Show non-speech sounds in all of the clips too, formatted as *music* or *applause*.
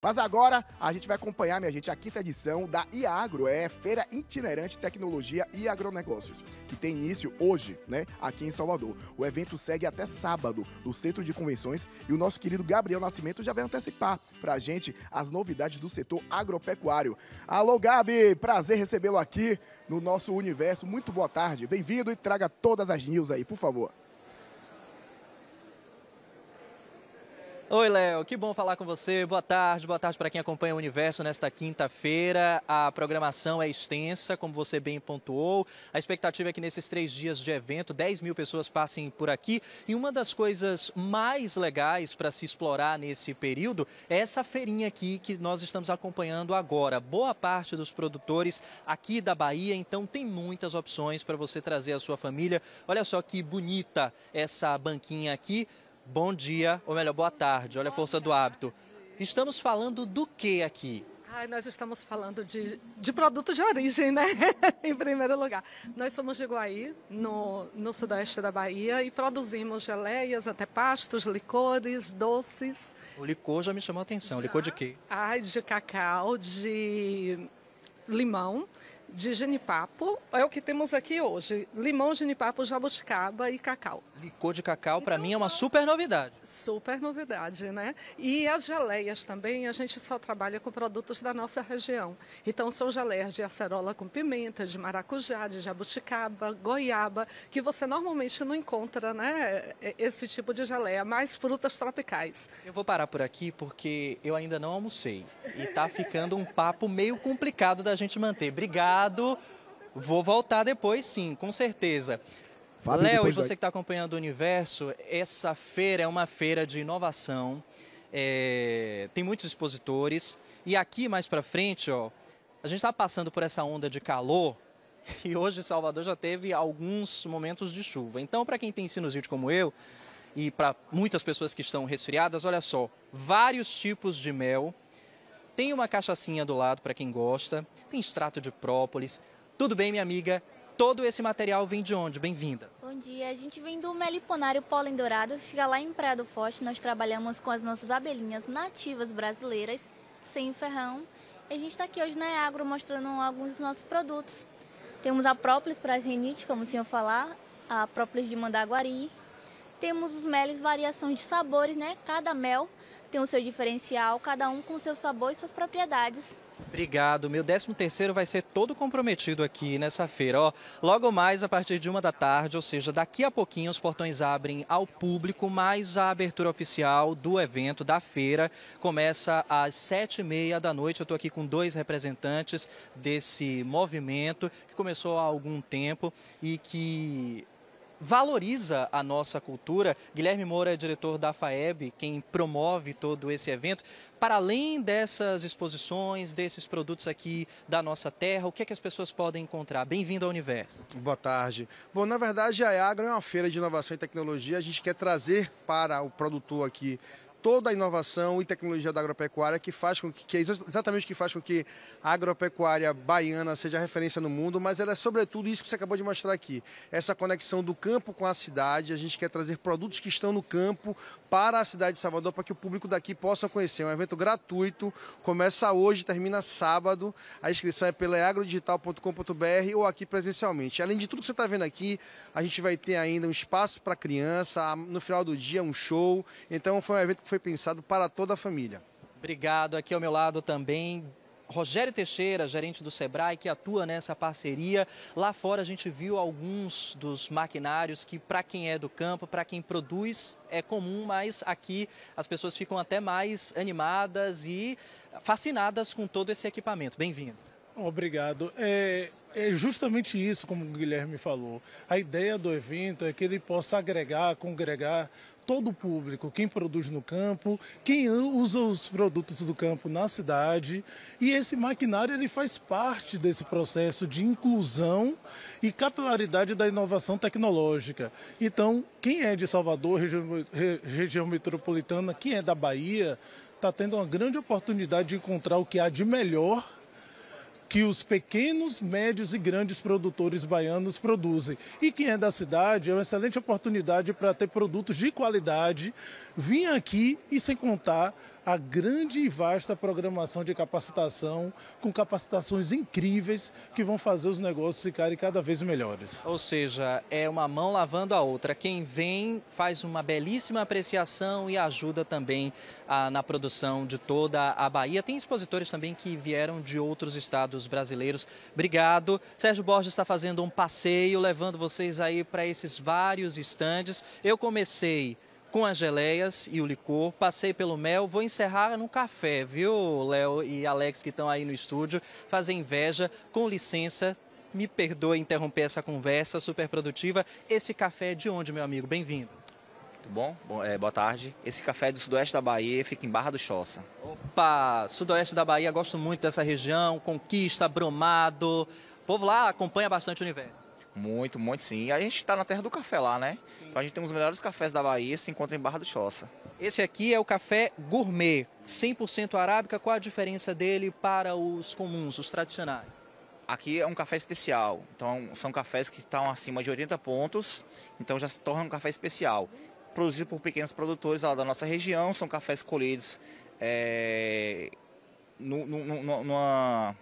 Mas agora a gente vai acompanhar, minha gente, a quinta edição da IAGRO, é Feira Itinerante Tecnologia e Agronegócios, que tem início hoje, né, aqui em Salvador. O evento segue até sábado no Centro de Convenções e o nosso querido Gabriel Nascimento já vai antecipar para a gente as novidades do setor agropecuário. Alô, Gabi, prazer recebê-lo aqui no nosso universo. Muito boa tarde, bem-vindo e traga todas as news aí, por favor. Oi, Léo, que bom falar com você. Boa tarde, boa tarde para quem acompanha o Universo nesta quinta-feira. A programação é extensa, como você bem pontuou. A expectativa é que nesses três dias de evento, 10 mil pessoas passem por aqui. E uma das coisas mais legais para se explorar nesse período é essa feirinha aqui que nós estamos acompanhando agora. Boa parte dos produtores aqui da Bahia, então tem muitas opções para você trazer a sua família. Olha só que bonita essa banquinha aqui bom dia, ou melhor, boa tarde. Olha a força do hábito. Estamos falando do que aqui? Ai, nós estamos falando de, de produto de origem, né? *laughs* em primeiro lugar. Nós somos de Guaí, no, no sudoeste da Bahia, e produzimos geleias, até pastos, licores, doces. O licor já me chamou a atenção. Já? Licor de quê? Ai, de cacau, de limão, de genipapo. É o que temos aqui hoje: limão, genipapo, jabuticaba e cacau. Licor de cacau, para então mim, é uma tá. super novidade. Super novidade, né? E as geleias também, a gente só trabalha com produtos da nossa região. Então, são geleias de acerola com pimenta, de maracujá, de jabuticaba, goiaba, que você normalmente não encontra, né? Esse tipo de geleia, mais frutas tropicais. Eu vou parar por aqui porque eu ainda não almocei. E tá ficando um papo meio complicado da gente manter. Obrigado. Vou voltar depois, sim, com certeza. Fábio, Léo, e você vai. que está acompanhando o universo, essa feira é uma feira de inovação. É, tem muitos expositores. E aqui mais para frente, ó, a gente está passando por essa onda de calor. *laughs* E hoje Salvador já teve alguns momentos de chuva. Então, para quem tem sinusite como eu, e para muitas pessoas que estão resfriadas, olha só, vários tipos de mel tem uma cachaçinha do lado para quem gosta, tem extrato de própolis. Tudo bem, minha amiga? Todo esse material vem de onde? Bem-vinda. Bom dia, a gente vem do Meliponário Pólen Dourado, que fica lá em Praia do Forte. Nós trabalhamos com as nossas abelhinhas nativas brasileiras, sem ferrão. E a gente está aqui hoje na Agro mostrando alguns dos nossos produtos. Temos a própolis para renite, como o senhor falar, a própolis de mandaguari. Temos os meles variação de sabores, né? Cada mel tem o seu diferencial, cada um com seu sabor e suas propriedades. Obrigado. Meu 13 terceiro vai ser todo comprometido aqui nessa feira. Ó, logo mais a partir de uma da tarde, ou seja, daqui a pouquinho os portões abrem ao público, mas a abertura oficial do evento, da feira, começa às sete e meia da noite. Eu estou aqui com dois representantes desse movimento que começou há algum tempo e que valoriza a nossa cultura. Guilherme Moura é diretor da FAEB, quem promove todo esse evento. Para além dessas exposições, desses produtos aqui da nossa terra, o que é que as pessoas podem encontrar? Bem-vindo ao Universo. Boa tarde. Bom, na verdade, a Agro é uma feira de inovação e tecnologia. A gente quer trazer para o produtor aqui toda a inovação e tecnologia da agropecuária que faz com que, que é exatamente o que faz com que a agropecuária baiana seja referência no mundo, mas ela é sobretudo isso que você acabou de mostrar aqui, essa conexão do campo com a cidade, a gente quer trazer produtos que estão no campo para a cidade de Salvador, para que o público daqui possa conhecer, é um evento gratuito, começa hoje, termina sábado, a inscrição é pela agrodigital.com.br ou aqui presencialmente. Além de tudo que você está vendo aqui, a gente vai ter ainda um espaço para criança, no final do dia um show, então foi um evento foi pensado para toda a família. Obrigado. Aqui ao meu lado também, Rogério Teixeira, gerente do Sebrae, que atua nessa parceria. Lá fora a gente viu alguns dos maquinários que, para quem é do campo, para quem produz, é comum, mas aqui as pessoas ficam até mais animadas e fascinadas com todo esse equipamento. Bem-vindo. Obrigado. É, é, justamente isso, como o Guilherme falou. A ideia do evento é que ele possa agregar, congregar todo o público, quem produz no campo, quem usa os produtos do campo na cidade. E esse maquinário ele faz parte desse processo de inclusão e capilaridade da inovação tecnológica. Então, quem é de Salvador, região, região metropolitana, quem é da Bahia, está tendo uma grande oportunidade de encontrar o que há de melhor que os pequenos, médios e grandes produtores baianos produzem. E quem é da cidade é uma excelente oportunidade para ter produtos de qualidade, vir aqui e sem contar a grande e vasta programação de capacitação, com capacitações incríveis que vão fazer os negócios ficarem cada vez melhores. Ou seja, é uma mão lavando a outra. Quem vem faz uma belíssima apreciação e ajuda também a, ah, na produção de toda a Bahia. Tem expositores também que vieram de outros estados brasileiros. Obrigado. Sérgio Borges está fazendo um passeio, levando vocês aí para esses vários estandes. Eu comecei com as geleias e o licor, passei pelo mel, vou encerrar no café, viu, Léo e Alex que estão aí no estúdio, fazer inveja, com licença, me perdoe interromper essa conversa super produtiva. Esse café é de onde, meu amigo? Bem-vindo. Muito bom, bom é, boa tarde. Esse café é do sudoeste da Bahia, fica em Barra do Choça. Opa, sudoeste da Bahia, gosto muito dessa região, Conquista, Bromado. O povo lá acompanha bastante o universo. Muito, muito sim. E a gente está na terra do café lá, né? Sim. Então a gente tem os melhores cafés da Bahia, se encontra em Barra do Choça. Esse aqui é o café gourmet, 100% arábica. Qual a diferença dele para os comuns, os tradicionais? Aqui é um café especial. Então são cafés que estão acima de 80 pontos, então já se torna um café especial. Produzido por pequenos produtores lá da nossa região, são cafés colhidos é, no, no, no, numa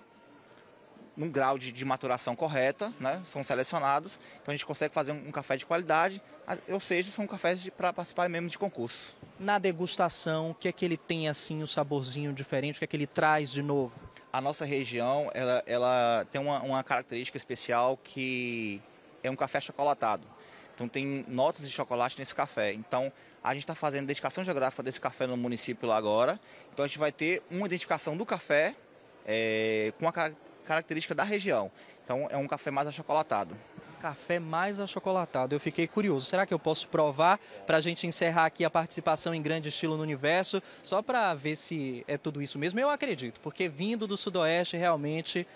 num grau de, de, maturação correta, né? são selecionados, então a gente consegue fazer um, um café de qualidade, ou seja, são cafés para participar mesmo de concurso. Na degustação, o que é que ele tem assim, um saborzinho diferente, o que é que ele traz de novo? A nossa região, ela, ela tem uma, uma característica especial que é um café chocolatado. Então tem notas de chocolate nesse café. Então a gente está fazendo dedicação geográfica desse café no município lá agora. Então a gente vai ter uma identificação do café é, com a característica característica da região. Então é um café mais achocolatado. Café mais achocolatado. Eu fiquei curioso. Será que eu posso provar para a gente encerrar aqui a participação em grande estilo no universo? Só para ver se é tudo isso mesmo. Eu acredito, porque vindo do Sudoeste realmente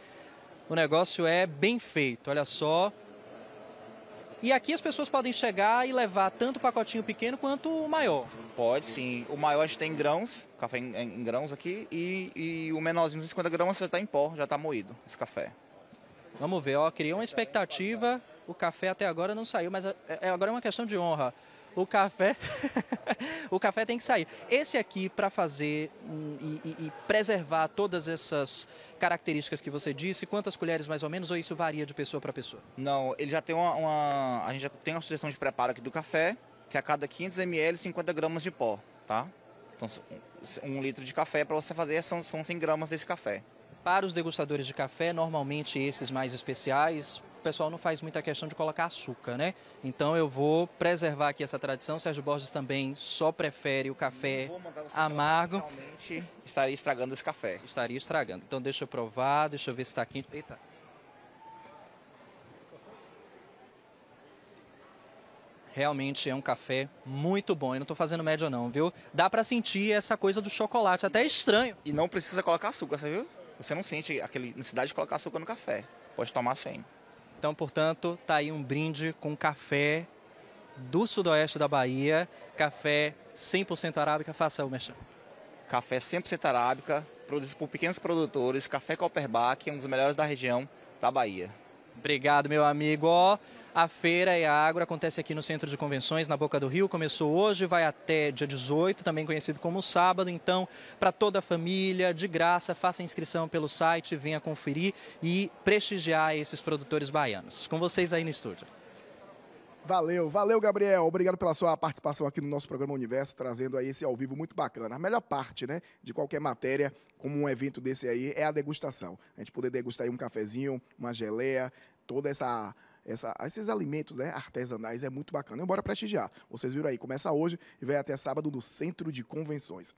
o negócio é bem feito. Olha só, e aqui as pessoas podem chegar e levar tanto o pacotinho pequeno quanto o maior. Pode sim. O maior a gente tem em grãos, café em, em grãos aqui, e, e o menorzinho, 50 gramas, já está em pó, já está moído esse café. Vamos ver, ó, criou uma expectativa, o café até agora não saiu, mas é, é agora é uma questão de honra o café, *laughs* o café tem que sair. Esse aqui, para fazer um, e, e, preservar todas essas características que você disse, quantas colheres mais ou menos, ou isso varia de pessoa para pessoa? Não, ele já tem uma, uma, A gente já tem uma sugestão de preparo aqui do café, que é a cada 500 ml, 50 gramas de pó, tá? Então, um litro de café para você fazer são, são 100 gramas desse café. Para os degustadores de café, normalmente esses mais especiais, o pessoal não faz muita questão de colocar açúcar, né? Então eu vou preservar aqui essa tradição. Sérgio Borges também só prefere o café amargo. Realmente estaria estragando esse café. Estaria estragando. Então deixa eu provar, deixa eu ver se está quente. Eita. Realmente é um café muito bom. Eu não estou fazendo média não, viu? Dá para sentir essa coisa do chocolate, até é estranho. E não precisa colocar açúcar, você viu? Você não sente aquela necessidade de colocar açúcar no café. Pode tomar sem. Então, portanto, tá aí um brinde com café do sudoeste da Bahia, café 100% arábica, faça o mexer. Café 100% arábica, produzido por pequenos produtores, café Copperback, é um dos melhores da região da Bahia. Obrigado, meu amigo. Ó, a Feira e a Agro acontece aqui no Centro de Convenções, na Boca do Rio. Começou hoje, vai até dia 18, também conhecido como sábado. Então, para toda a família, de graça, faça inscrição pelo site, venha conferir e prestigiar esses produtores baianos. Com vocês aí no estúdio. Valeu, valeu, Gabriel. Obrigado pela sua participação aqui no nosso programa Universo, trazendo aí esse ao vivo muito bacana. A melhor parte, né, de qualquer matéria, como um evento desse aí, é a degustação. A gente poder degustar aí um cafezinho, uma geleia, toda essa essa, esses alimentos né, artesanais é muito bacana. Embora prestigiar. Vocês viram aí, começa hoje e vai até sábado no Centro de Convenções.